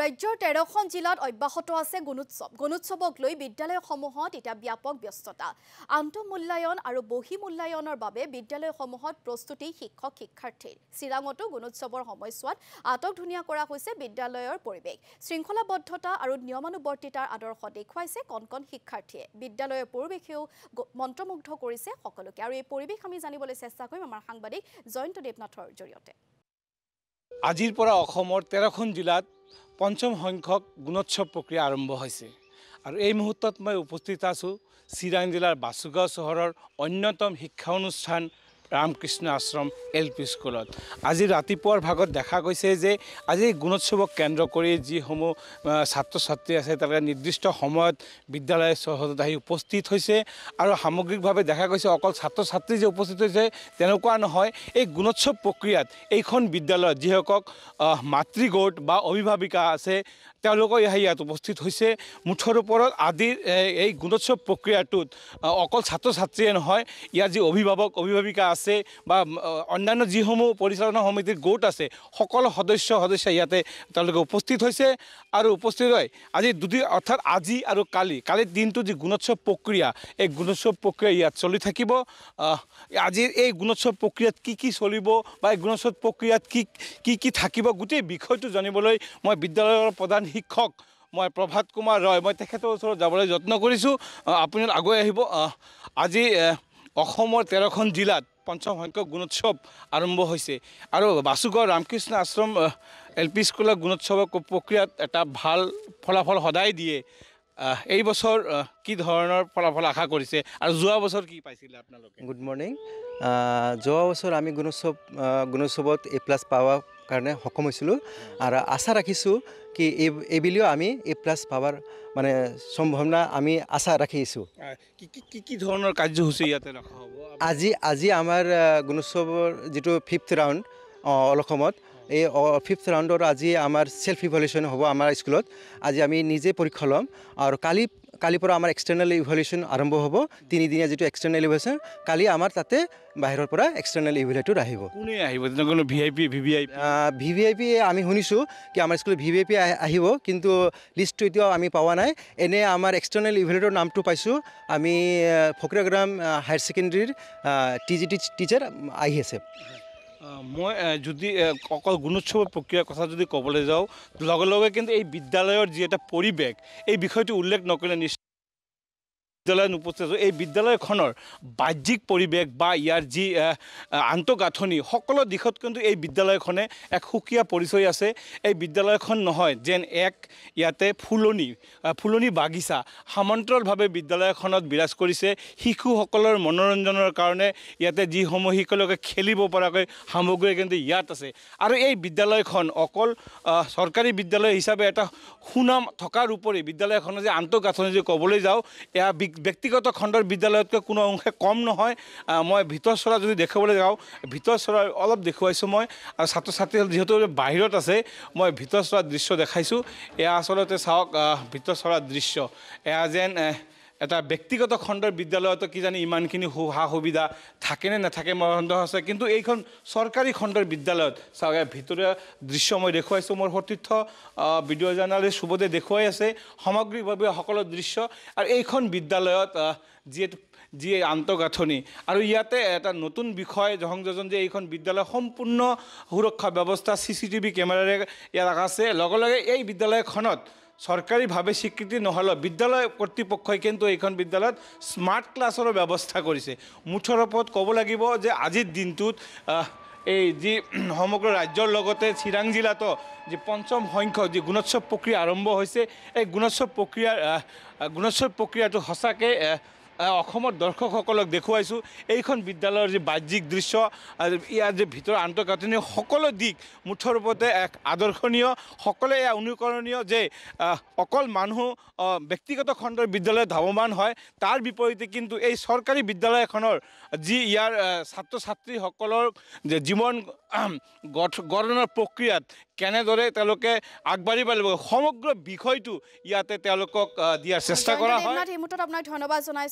ৰাজ্যৰ তেৰখন জিলাত অব্যাহত আছে গণোৎসৱ গণোৎসৱক লৈ বিদ্যালয়সমূহত এতিয়া ব্যাপক ব্যস্ততা আন্তঃমূল্যায়ন আৰু বহি মূল্যায়নৰ বাবে বিদ্যালয়সমূহত প্ৰস্তুতি শিক্ষক শিক্ষাৰ্থীৰ চিৰাঙতো গণোৎসৱৰ সময়ছোৱাত আটক ধুনীয়া কৰা হৈছে বিদ্যালয়ৰ পৰিৱেশ শৃংখলাবদ্ধতা আৰু নিয়মানুৱৰ্তিতাৰ আদৰ্শ দেখুৱাইছে কণ কণ শিক্ষাৰ্থীয়ে বিদ্যালয়ৰ পৰিৱেশেও মন্ত্ৰমুগ্ধ কৰিছে সকলোকে আৰু এই পৰিৱেশ আমি জানিবলৈ চেষ্টা কৰিম আমাৰ সাংবাদিক জয়ন্ত দেৱনাথৰ জৰিয়তে আজিৰ পৰা অসমৰ তেৰখন জিলাত পঞ্চম সংখ্যক গুণোৎসৱ প্ৰক্ৰিয়া আৰম্ভ হৈছে আৰু এই মুহূৰ্তত মই উপস্থিত আছোঁ চিৰাং জিলাৰ বাছুগাঁও চহৰৰ অন্যতম শিক্ষা অনুষ্ঠান ৰামকৃষ্ণ আশ্ৰম এল পি স্কুলত আজি ৰাতিপুৱাৰ ভাগত দেখা গৈছে যে আজি গুণোৎসৱক কেন্দ্ৰ কৰি যিসমূহ ছাত্ৰ ছাত্ৰী আছে তেওঁলোকে নিৰ্দিষ্ট সময়ত বিদ্যালয় চহৰত আহি উপস্থিত হৈছে আৰু সামগ্ৰিকভাৱে দেখা গৈছে অকল ছাত্ৰ ছাত্ৰী যে উপস্থিত হৈছে তেনেকুৱা নহয় এই গুণোৎসৱ প্ৰক্ৰিয়াত এইখন বিদ্যালয়ত যিসকল মাতৃগোট বা অভিভাৱিকা আছে তেওঁলোকে ইয়াত উপস্থিত হৈছে মুঠৰ ওপৰত আদিৰ এই গুণোৎসৱ প্ৰক্ৰিয়াটোত অকল ছাত্ৰ ছাত্ৰীয়ে নহয় ইয়াৰ যি অভিভাৱক অভিভাৱিকা আছে বা অন্যান্য যিসমূহ পৰিচালনা সমিতিৰ গোট আছে সকলো সদস্য সদস্য ইয়াতে তেওঁলোকে উপস্থিত হৈছে আৰু উপস্থিত হয় আজি দুদিন অৰ্থাৎ আজি আৰু কালি কালিৰ দিনটো যি গুণোৎসৱ প্ৰক্ৰিয়া এই গুণোৎসৱ প্ৰক্ৰিয়া ইয়াত চলি থাকিব আজিৰ এই গুণোৎসৱ প্ৰক্ৰিয়াত কি কি চলিব বা এই গুণোৎসৱ প্ৰক্ৰিয়াত কি কি কি থাকিব গোটেই বিষয়টো জানিবলৈ মই বিদ্যালয়ৰ প্ৰধান শিক্ষক মই প্ৰভাত কুমাৰ ৰয় মই তেখেতৰ ওচৰত যাবলৈ যত্ন কৰিছোঁ আপুনি আগুৱাই আহিব আজি অসমৰ তেৰখন জিলাত পঞ্চম সংখ্যক গুণোৎসৱ আৰম্ভ হৈছে আৰু বাসুগড় ৰামকৃষ্ণ আশ্ৰম এল পি স্কুলৰ গুণোৎসৱৰ প্ৰক্ৰিয়াত এটা ভাল ফলাফল সদায় দিয়ে এই বছৰ কি ধৰণৰ ফলাফল আশা কৰিছে আৰু যোৱা বছৰ কি পাইছিলে আপোনালোকে গুড মৰ্ণিং যোৱা বছৰ আমি গুণোৎসৱ গুণোৎসৱত এ প্লাছ পাৱা কাৰণে সক্ষম হৈছিলোঁ আৰু আশা ৰাখিছোঁ কি এই এইবেলিও আমি এ প্লাছ পাবাৰ মানে সম্ভাৱনা আমি আশা ৰাখিছোঁ কি কি ধৰণৰ কাৰ্যসূচী ইয়াতে ৰখা হ'ব আজি আজি আমাৰ গুণোৎসৱৰ যিটো ফিফ্থ ৰাউণ্ড অলসমত এই ফিফথ ৰাউণ্ডৰ আজি আমাৰ ছেল্ফ ইভলিউশ্যন হ'ব আমাৰ স্কুলত আজি আমি নিজে পৰীক্ষা ল'ম আৰু কালি কালিৰ পৰা আমাৰ এক্সটাৰ্নেল ইভলিউশ্যন আৰম্ভ হ'ব তিনিদিনীয়া যিটো এক্সটাৰ্নেল ইভলিউশ্যন কালি আমাৰ তাতে বাহিৰৰ পৰা এক্সটাৰ্নেল ইভলিউটো আহিব কোনে আহিব V I P V V I V V I P আমি শুনিছোঁ কি আমাৰ স্কুলত ভি ভি আই পি আহিব কিন্তু লিষ্টটো এতিয়াও আমি পোৱা নাই এনে আমাৰ এক্সটাৰ্নেল ইভলিউটৰ নামটো পাইছোঁ আমি ফকৰাগ্ৰাম হায়াৰ ছেকেণ্ডেৰীৰ টি জি টি টিচাৰ আহি আছে মই যদি অকল গুণোৎসৱৰ প্ৰক্ৰিয়াৰ কথা যদি ক'বলৈ যাওঁ লগে লগে কিন্তু এই বিদ্যালয়ৰ যি এটা পৰিৱেশ এই বিষয়টো উল্লেখ নকৰিলে নিশ্চয় বিদ্যালয়ত উপস্থিত এই বিদ্যালয়খনৰ বাহ্যিক পৰিৱেশ বা ইয়াৰ যি আন্তঃগাঁথনি সকলো দিশত কিন্তু এই বিদ্যালয়খনে এক সুকীয়া পৰিচয় আছে এই বিদ্যালয়খন নহয় যেন এক ইয়াতে ফুলনি ফুলনি বাগিচা সামন্তৰলভাৱে বিদ্যালয়খনত বিৰাজ কৰিছে শিশুসকলৰ মনোৰঞ্জনৰ কাৰণে ইয়াতে যিসমূহ শিশুলোকে খেলিব পৰাকৈ সামগ্ৰী কিন্তু ইয়াত আছে আৰু এই বিদ্যালয়খন অকল চৰকাৰী বিদ্যালয় হিচাপে এটা সুনাম থকাৰ উপৰি বিদ্যালয়খনৰ যে আন্তঃগাঁথনি যে ক'বলৈ যাওঁ এয়া ব্যক্তিগত খণ্ডৰ বিদ্যালয়তকৈ কোনো অংশে কম নহয় মই ভিতৰ চৰা যদি দেখুৱাবলৈ যাওঁ ভিতৰ ভিতৰচৰা অলপ দেখুৱাইছোঁ মই আৰু ছাত্ৰ ছাত্ৰীসকল যিহেতু বাহিৰত আছে মই ভিতৰ চৰা দৃশ্য দেখাইছোঁ এয়া আচলতে চাওক ভিতৰ চৰা দৃশ্য এয়া যেন এটা ব্যক্তিগত খণ্ডৰ বিদ্যালয়তো কিজানি ইমানখিনি সু সা সুবিধা থাকে নে নাথাকে মই সন্দেহ আছে কিন্তু এইখন চৰকাৰী খণ্ডৰ বিদ্যালয়ত চাওক ভিতৰুৱা দৃশ্য মই দেখুৱাইছোঁ মোৰ সতীৰ্থ ভিডিঅ' জাৰ্নেলিষ্ট সুবোধে দেখুৱাই আছে সামগ্ৰিকভাৱে সকলো দৃশ্য আৰু এইখন বিদ্যালয়ত যিহেতু যি আন্তঃগাঁথনি আৰু ইয়াতে এটা নতুন বিষয় জহংযোজন যে এইখন বিদ্যালয় সম্পূৰ্ণ সুৰক্ষা ব্যৱস্থা চি চি টিভি কেমেৰাৰে ইয়াত আছে লগে লগে এই বিদ্যালয়খনত চৰকাৰীভাৱে স্বীকৃতি নহ'লেও বিদ্যালয় কৰ্তৃপক্ষই কিন্তু এইখন বিদ্যালয়ত স্মাৰ্ট ক্লাছৰ ব্যৱস্থা কৰিছে মুঠৰ ওপৰত ক'ব লাগিব যে আজিৰ দিনটোত এই যি সমগ্ৰ ৰাজ্যৰ লগতে চিৰাং জিলাতো যি পঞ্চম সংখ্যক যি গুণোৎসৱ প্ৰক্ৰিয়া আৰম্ভ হৈছে এই গুণোৎসৱ প্ৰক্ৰিয়াৰ গুণোৎসৱ প্ৰক্ৰিয়াটো সঁচাকৈ অসমৰ দৰ্শকসকলক দেখুৱাইছোঁ এইখন বিদ্যালয়ৰ যি বাহ্যিক দৃশ্য ইয়াৰ যি ভিতৰৰ আন্তঃগাঁথনি সকলো দিশ মুঠৰ ওপৰতে এক আদৰ্শনীয় সকলোৱে এয়া অনুকৰণীয় যে অকল মানুহ ব্যক্তিগত খণ্ডৰ বিদ্যালয় ধাৱমান হয় তাৰ বিপৰীতে কিন্তু এই চৰকাৰী বিদ্যালয়খনৰ যি ইয়াৰ ছাত্ৰ ছাত্ৰীসকলৰ যে জীৱন গঠ গঠনৰ প্ৰক্ৰিয়াত কেনেদৰে তেওঁলোকে আগবাঢ়িব লাগিব সমগ্ৰ বিষয়টো ইয়াতে তেওঁলোকক দিয়াৰ চেষ্টা কৰা হয় ধন্যবাদ জনাইছোঁ